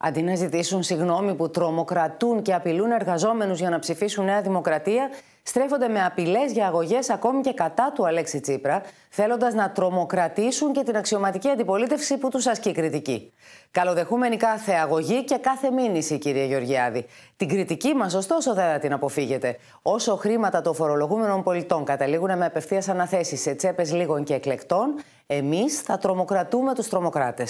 Αντί να ζητήσουν συγγνώμη που τρομοκρατούν και απειλούν εργαζόμενους για να ψηφίσουν Νέα Δημοκρατία, στρέφονται με απειλές για αγωγές ακόμη και κατά του Αλέξη Τσίπρα, θέλοντας να τρομοκρατήσουν και την αξιωματική αντιπολίτευση που τους ασκεί κριτική. Καλοδεχούμενη κάθε αγωγή και κάθε μήνυση, κύριε Γεωργιάδη. Την κριτική μας, ωστόσο, δεν θα την αποφύγετε. Όσο χρήματα των φορολογούμενων πολιτών καταλήγουν με απευθείας αναθέσεις σε τσέπες λίγων και εκλεκτών, εμείς θα τρομοκρατούμε τους τρομοκράτες.